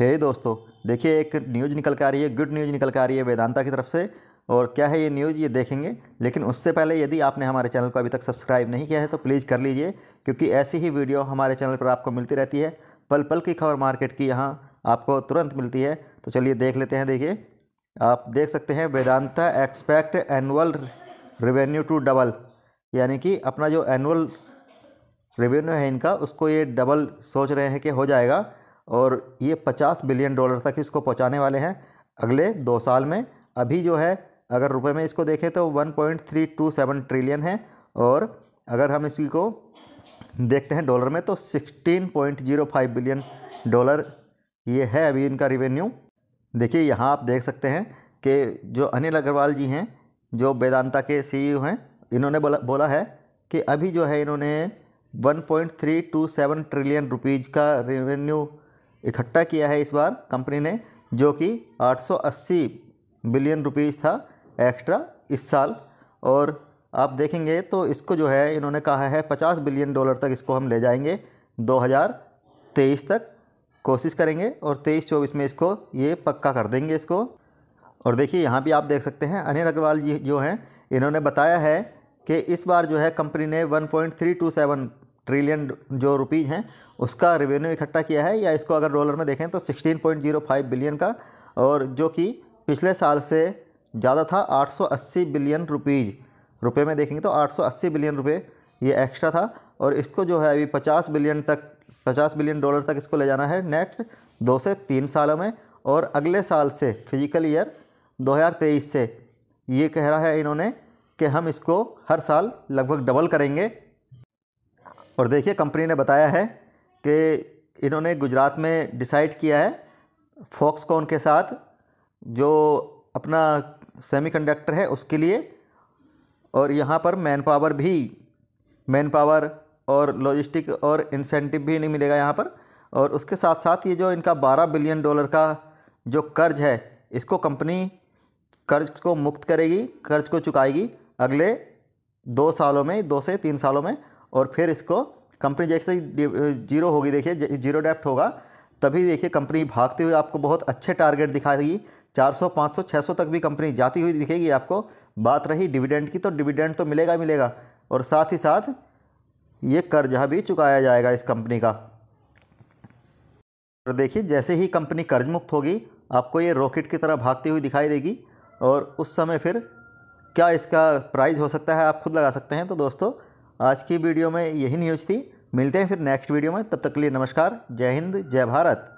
हे दोस्तों देखिए एक न्यूज़ निकल कर आ रही है गुड न्यूज़ निकल कर आ रही है वेदांता की तरफ से और क्या है ये न्यूज़ ये देखेंगे लेकिन उससे पहले यदि आपने हमारे चैनल को अभी तक सब्सक्राइब नहीं किया है तो प्लीज़ कर लीजिए क्योंकि ऐसी ही वीडियो हमारे चैनल पर आपको मिलती रहती है पल पल की खबर मार्केट की यहाँ आपको तुरंत मिलती है तो चलिए देख लेते हैं देखिए आप देख सकते हैं Vedanta expect annual revenue to double यानी कि अपना जो एनुअल रेवेन्यू है इनका उसको ये डबल सोच रहे हैं कि हो जाएगा और ये पचास बिलियन डॉलर तक इसको पहुँचाने वाले हैं अगले दो साल में अभी जो है अगर रुपए में इसको देखें तो 1.327 ट्रिलियन है और अगर हम इसी को देखते हैं डॉलर में तो 16.05 बिलियन डॉलर ये है अभी इनका रिवेन्यू देखिए यहाँ आप देख सकते हैं कि जो अनिल अग्रवाल जी हैं जो वेदांता के सी e हैं इन्होंने बोला बोला है कि अभी जो है इन्होंने 1.327 ट्रिलियन रुपीज़ का रेवेन्यू इकट्ठा किया है इस बार कंपनी ने जो कि 880 बिलियन रुपीज़ था एक्स्ट्रा इस साल और आप देखेंगे तो इसको जो है इन्होंने कहा है 50 बिलियन डॉलर तक इसको हम ले जाएंगे 2023 तक कोशिश करेंगे और 23-24 में इसको ये पक्का कर देंगे इसको और देखिए यहाँ भी आप देख सकते हैं अनिल अग्रवाल जी जो हैं इन्होंने बताया है कि इस बार जो है कंपनी ने वन ट्रिलियन जो रुपीज़ हैं उसका रेवेन्यू इकट्ठा किया है या इसको अगर डॉलर में देखें तो 16.05 बिलियन का और जो कि पिछले साल से ज़्यादा था 880 बिलियन रुपीज़ रुपए में देखेंगे तो 880 बिलियन रुपए ये एक्स्ट्रा था और इसको जो है अभी 50 बिलियन तक 50 बिलियन डॉलर तक इसको ले जाना है नेक्स्ट दो से तीन सालों में और अगले साल से फिजिकल ईयर तेईस से ये कह रहा है इन्होंने कि हम इसको हर साल लगभग डबल करेंगे और देखिए कंपनी ने बताया है कि इन्होंने गुजरात में डिसाइड किया है फॉक्सकॉन के साथ जो अपना सेमीकंडक्टर है उसके लिए और यहाँ पर मैन पावर भी मैन पावर और लॉजिस्टिक और इंसेंटिव भी नहीं मिलेगा यहाँ पर और उसके साथ साथ ये जो इनका बारह बिलियन डॉलर का जो कर्ज है इसको कंपनी कर्ज को मुक्त करेगी कर्ज को चुकाएगी अगले दो सालों में दो से तीन सालों में और फिर इसको कंपनी जैसे जीरो होगी देखिए जीरो डेप्ट होगा तभी देखिए कंपनी भागते हुए आपको बहुत अच्छे टारगेट दिखाएगी 400, 500, 600 तक भी कंपनी जाती हुई दिखेगी आपको बात रही डिविडेंड की तो डिविडेंड तो मिलेगा मिलेगा और साथ ही साथ ये कर्जा भी चुकाया जाएगा इस कंपनी का और देखिए जैसे ही कंपनी कर्ज मुक्त होगी आपको ये रॉकेट की तरह भागती हुई दिखाई देगी और उस समय फिर क्या इसका प्राइस हो सकता है आप खुद लगा सकते हैं तो दोस्तों आज की वीडियो में यही न्यूज़ थी मिलते हैं फिर नेक्स्ट वीडियो में तब तक के लिए नमस्कार जय हिंद जय भारत